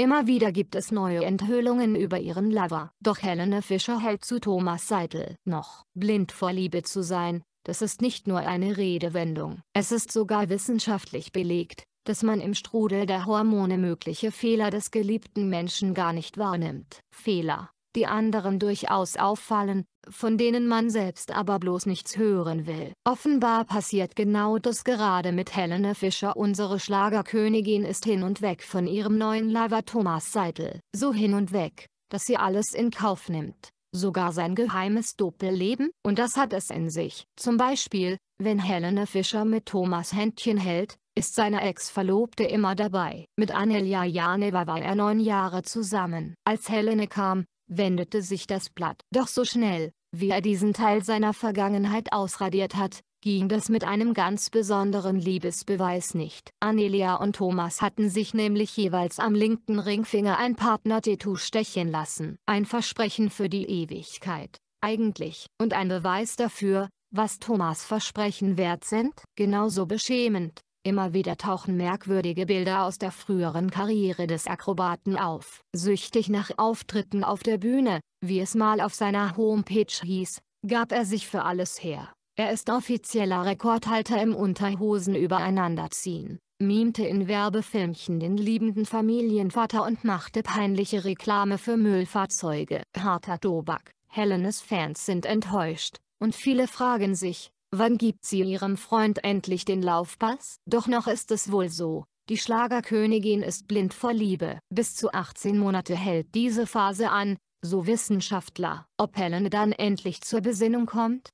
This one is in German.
Immer wieder gibt es neue Enthüllungen über ihren Lover. Doch Helene Fischer hält zu Thomas Seidel noch. Blind vor Liebe zu sein, das ist nicht nur eine Redewendung. Es ist sogar wissenschaftlich belegt, dass man im Strudel der Hormone mögliche Fehler des geliebten Menschen gar nicht wahrnimmt. Fehler die anderen durchaus auffallen, von denen man selbst aber bloß nichts hören will. Offenbar passiert genau das gerade mit Helene Fischer. Unsere Schlagerkönigin ist hin und weg von ihrem neuen Lover Thomas Seidel. So hin und weg, dass sie alles in Kauf nimmt. Sogar sein geheimes Doppelleben, und das hat es in sich. Zum Beispiel, wenn Helene Fischer mit Thomas Händchen hält, ist seine Ex-Verlobte immer dabei. Mit Anelia Janeva war er neun Jahre zusammen. Als Helene kam, wendete sich das Blatt. Doch so schnell, wie er diesen Teil seiner Vergangenheit ausradiert hat, ging das mit einem ganz besonderen Liebesbeweis nicht. Anelia und Thomas hatten sich nämlich jeweils am linken Ringfinger ein Partner-Tattoo stechen lassen. Ein Versprechen für die Ewigkeit, eigentlich, und ein Beweis dafür, was Thomas Versprechen wert sind. Genauso beschämend, Immer wieder tauchen merkwürdige Bilder aus der früheren Karriere des Akrobaten auf. Süchtig nach Auftritten auf der Bühne, wie es mal auf seiner Homepage hieß, gab er sich für alles her. Er ist offizieller Rekordhalter im Unterhosen übereinanderziehen, mimte in Werbefilmchen den liebenden Familienvater und machte peinliche Reklame für Müllfahrzeuge. Harter Tobak, Helenes Fans sind enttäuscht, und viele fragen sich, Wann gibt sie ihrem Freund endlich den Laufpass? Doch noch ist es wohl so, die Schlagerkönigin ist blind vor Liebe. Bis zu 18 Monate hält diese Phase an, so Wissenschaftler. Ob Helen dann endlich zur Besinnung kommt?